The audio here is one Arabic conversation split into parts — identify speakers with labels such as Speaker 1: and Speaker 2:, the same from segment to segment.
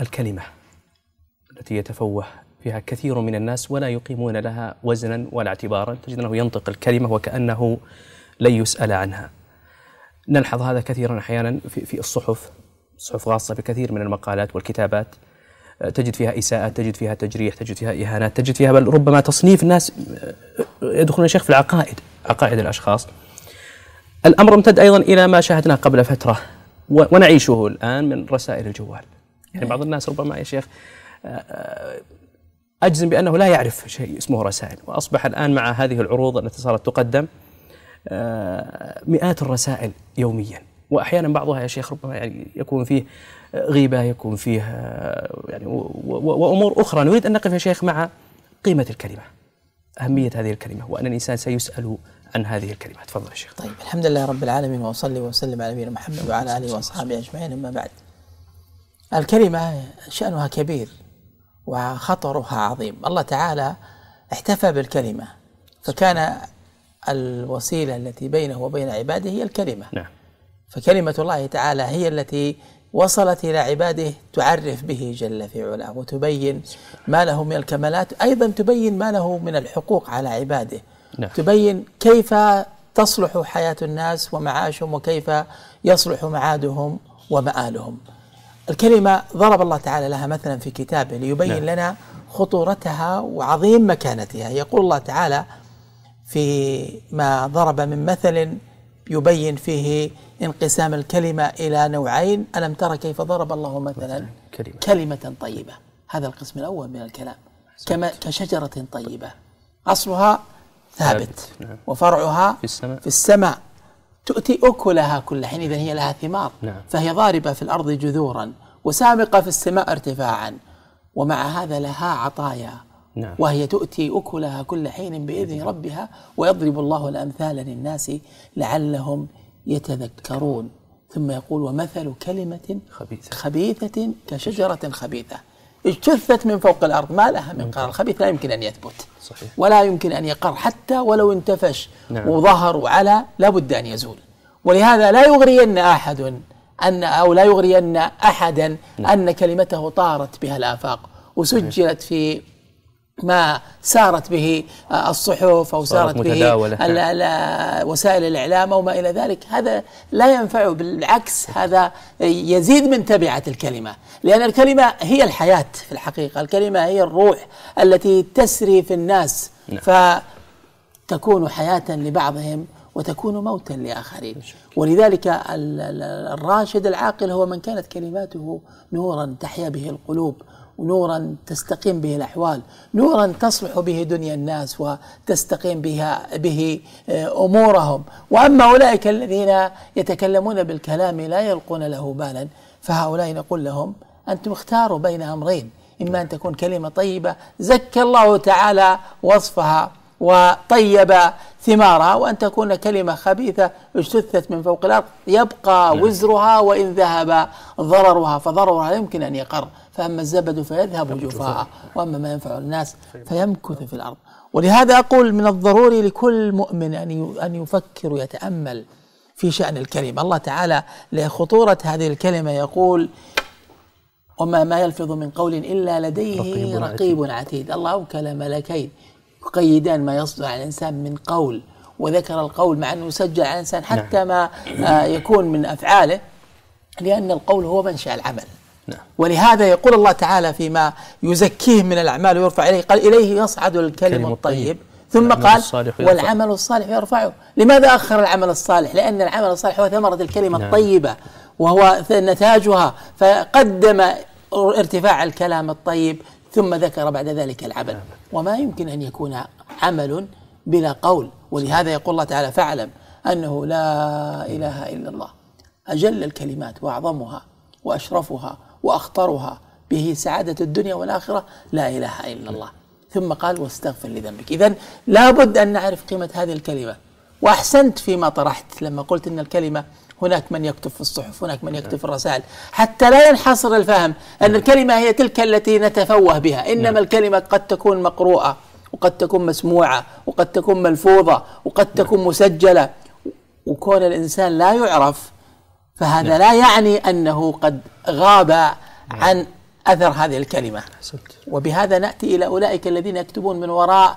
Speaker 1: الكلمة التي يتفوه فيها كثير من الناس ولا يقيمون لها وزنا ولا اعتبارا تجد أنه ينطق الكلمة وكأنه لن يسأل عنها نلحظ هذا كثيرا أحيانا في, الصحف صحف خاصة بكثير من المقالات والكتابات تجد فيها إساءة تجد فيها تجريح تجد فيها إهانات تجد فيها بل ربما تصنيف الناس يدخلون شيخ في العقائد عقائد الأشخاص الأمر امتد أيضا إلى ما شاهدناه قبل فترة ونعيشه الآن من رسائل الجوال يعني بعض إيه. الناس ربما يا شيخ آه، أجزم بأنه لا يعرف شيء اسمه رسائل وأصبح الآن مع هذه العروض التي صارت تقدم آه، مئات الرسائل يوميا وأحيانا بعضها يا شيخ ربما يعني يكون فيه غيبة يكون فيه آه، يعني وأمور أخرى نريد أن نقف يا شيخ مع قيمة الكلمة أهمية هذه الكلمة وأن الإنسان سيسأل عن هذه الكلمات تفضل يا شيخ طيب الحمد لله رب العالمين وأصلي وأسلم على نبينا محمد وعلى آله وأصحابه أجمعين أما بعد الكلمة شأنها كبير وخطرها عظيم الله تعالى احتفى بالكلمة فكان الوسيلة التي بينه وبين عباده هي الكلمة نعم فكلمة الله تعالى هي التي وصلت إلى عباده تعرف به جل في علاه وتبين ما له من الكمالات أيضا تبين ما له من الحقوق على عباده نعم. تبين كيف تصلح حياة الناس ومعاشهم وكيف يصلح معادهم ومآلهم الكلمة ضرب الله تعالى لها مثلا في كتابه ليبين نعم. لنا خطورتها وعظيم مكانتها يقول الله تعالى في ما ضرب من مثل يبين فيه انقسام الكلمة إلى نوعين ألم ترى كيف ضرب الله مثلا كلمة, كلمة طيبة هذا القسم الأول من الكلام كما كشجرة طيبة أصلها ثابت نعم. وفرعها في السماء, في السماء تؤتي أكلها كل حين إذا هي لها ثمار نعم. فهي ضاربة في الأرض جذورا وسامقة في السماء ارتفاعا ومع هذا لها عطايا نعم. وهي تؤتي أكلها كل حين بإذن ربها ويضرب الله الأمثال للناس لعلهم يتذكرون ثم يقول ومثل كلمة خبيثة, خبيثة كشجرة خبيثة اجتثت من فوق الأرض ما لها من قرار الخبيث لا يمكن أن يثبت صحيح. ولا يمكن أن يقر حتى ولو انتفش نعم. وظهر وعلى لابد أن يزول ولهذا لا يغرين أحد أن أو لا يغرين أحدا نعم. أن كلمته طارت بها الآفاق وسجلت في ما سارت به آه، الصحف او سارت به وسائل الاعلام او ما الى ذلك هذا لا ينفع بالعكس هذا يزيد من تبعه الكلمه لان الكلمه هي الحياه في الحقيقه الكلمه هي الروح التي تسري في الناس نعم. فتكون حياه لبعضهم وتكون موتا لاخرين ولذلك الراشد العاقل هو من كانت كلماته نورا تحيا به القلوب ونورا تستقيم به الأحوال نورا تصلح به دنيا الناس وتستقيم بها به آه، أمورهم وأما أولئك الذين يتكلمون بالكلام لا يلقون له بالا فهؤلاء نقول لهم أنتم اختاروا بين أمرين إما أن تكون كلمة طيبة زكى الله تعالى وصفها وطيب ثمارها وأن تكون كلمة خبيثة اجتثت من فوق الأرض يبقى نعم. وزرها وإن ذهب ضررها فضررها لا يمكن أن يقر فأما الزبد فيذهب جفاء وأما ما ينفع الناس طيب. فيمكث في الأرض ولهذا أقول من الضروري لكل مؤمن أن أن يفكر ويتأمل في شأن الكلمة الله تعالى لخطورة هذه الكلمة يقول وما ما يلفظ من قول إلا لديه رقيب, رقيب عتيد. الله أوكل ملكين يقيدان ما يصدر عن الإنسان من قول وذكر القول مع أنه سجل على الإنسان حتى نعم. ما آه، يكون من أفعاله لأن القول هو منشأ العمل نعم. ولهذا يقول الله تعالى فيما يزكيه من الأعمال ويرفع إليه قال إليه يصعد الكلم الطيب ثم قال والعمل الصالح يرفعه لماذا أخر العمل الصالح لأن العمل الصالح هو ثمرة الكلمة نعم. الطيبة وهو نتاجها فقدم ارتفاع الكلام الطيب ثم ذكر بعد ذلك العمل نعم. وما يمكن أن يكون عمل بلا قول ولهذا يقول الله تعالى فاعلم أنه لا إله إلا الله أجل الكلمات وأعظمها وأشرفها وأخطرها به سعادة الدنيا والآخرة لا إله إلا الله ثم قال واستغفر لذنبك إذا لابد أن نعرف قيمة هذه الكلمة وأحسنت فيما طرحت لما قلت أن الكلمة هناك من يكتب في الصحف هناك من يكتب في الرسائل حتى لا ينحصر الفهم أن الكلمة هي تلك التي نتفوه بها إنما نعم. الكلمة قد تكون مقروءة وقد تكون مسموعة وقد تكون ملفوظة وقد تكون مسجلة وكون الإنسان لا يعرف فهذا نعم. لا يعني أنه قد غاب نعم. عن أثر هذه الكلمة حسنت. وبهذا نأتي إلى أولئك الذين يكتبون من وراء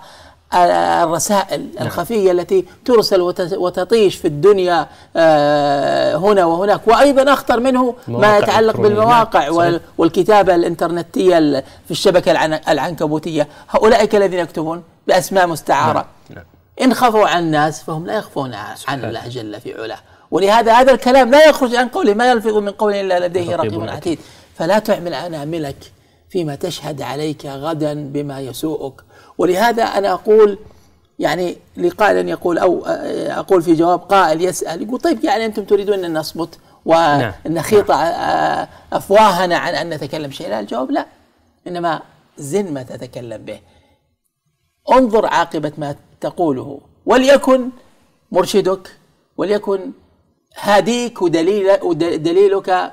Speaker 1: الرسائل نعم. الخفية التي ترسل وتطيش في الدنيا آه، هنا وهناك وأيضا أخطر منه ما يتعلق بالمواقع نعم، والكتابة الإنترنتية في الشبكة العنكبوتية أولئك الذين يكتبون بأسماء مستعارة نعم، إن خفوا عن الناس فهم لا يخفون عن الله جل في علاه ولهذا هذا الكلام لا يخرج عن قوله ما يلفظ من قول إلا لديه رقيب عتيد فلا تعمل أناملك فيما تشهد عليك غدا بما يسوءك ولهذا أنا أقول يعني لقائل يقول أو آه، أقول في جواب قائل يسأل يقول طيب يعني أنتم تريدون أن نصمت ونخيط نعم. آه، آه، أفواهنا عن أن نتكلم شيء لا الجواب لا إنما زن ما تتكلم به انظر عاقبة ما تقوله وليكن مرشدك وليكن هاديك ودليل ودليلك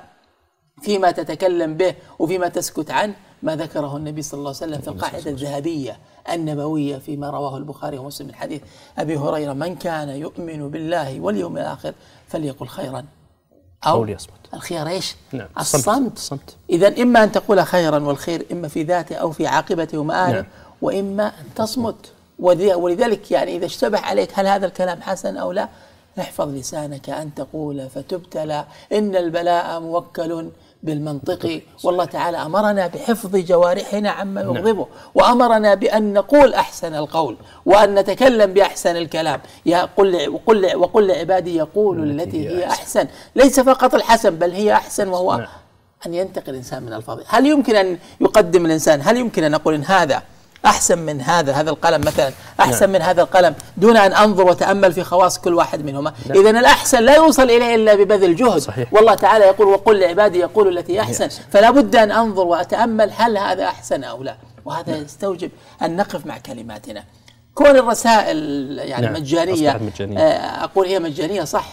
Speaker 1: فيما تتكلم به وفيما تسكت عنه ما ذكره النبي صلى الله عليه وسلم في القاعدة الذهبية النبوية فيما رواه البخاري ومسلم من حديث أبي هريرة من كان يؤمن بالله واليوم الآخر فليقل خيرا أو, أو ليصمت الخيار إيش؟ نعم. الصمت, الصمت. إذا إما أن تقول خيرا والخير إما في ذاته أو في عاقبته ومآله نعم. وإما أن تصمت ولذلك يعني إذا اشتبه عليك هل هذا الكلام حسن أو لا احفظ لسانك أن تقول فتبتلى إن البلاء موكل بالمنطق والله تعالى أمرنا بحفظ جوارحنا عما نعم. يغضبه وأمرنا بأن نقول أحسن القول وأن نتكلم بأحسن الكلام يا قل وقل وقل لعبادي يقولوا التي هي أحسن ليس فقط الحسن بل هي أحسن وهو نعم. أن ينتقي الإنسان من الفاضل هل يمكن أن يقدم الإنسان هل يمكن أن نقول إن هذا أحسن من هذا هذا القلم مثلا نعم. أحسن نعم. من هذا القلم دون أن أنظر وتأمل في خواص كل واحد منهما نعم. إذا الأحسن لا يوصل إليه إلا ببذل جهد صحيح. والله تعالى يقول وقل لعبادي يقول التي أحسن فلا بد أن أنظر وأتأمل هل هذا أحسن أو لا وهذا نعم. يستوجب أن نقف مع كلماتنا كون الرسائل يعني نعم. مجانية, آه، أقول هي مجانية صح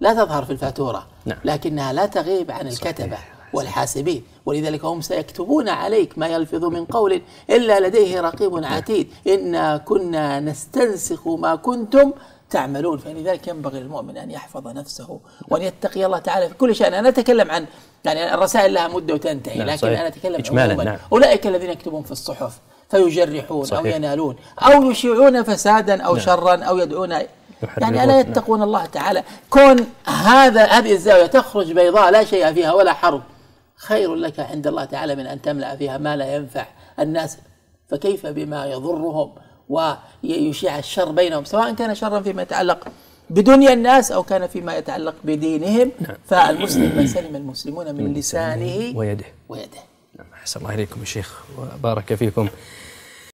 Speaker 1: لا تظهر في الفاتورة نعم. لكنها لا تغيب عن صحيح. الكتبة والحاسبين ولذلك هم سيكتبون عليك ما يلفظ من قول إلا لديه رقيب عتيد إنا كنا نستنسخ ما كنتم تعملون فلذلك ينبغي للمؤمن أن يحفظ نفسه وأن يتقي الله تعالى في كل شيء أنا أتكلم عن يعني الرسائل لها مدة وتنتهي نعم، لكن صحيح. أنا أتكلم إجمالا نعم. أولئك الذين يكتبون في الصحف فيجرحون صحيح. أو ينالون أو يشيعون فسادا أو نعم. شرا أو يدعون يعني ألا يتقون نعم. الله تعالى كون هذا هذه الزاوية تخرج بيضاء لا شيء فيها ولا حرب خير لك عند الله تعالى من أن تملأ فيها ما لا ينفع الناس فكيف بما يضرهم ويشيع الشر بينهم سواء كان شرا فيما يتعلق بدنيا الناس أو كان فيما يتعلق بدينهم نعم. فالمسلم من سلم المسلمون من لسانه ويده ويده نعم أحسن الله إليكم يا شيخ وبارك فيكم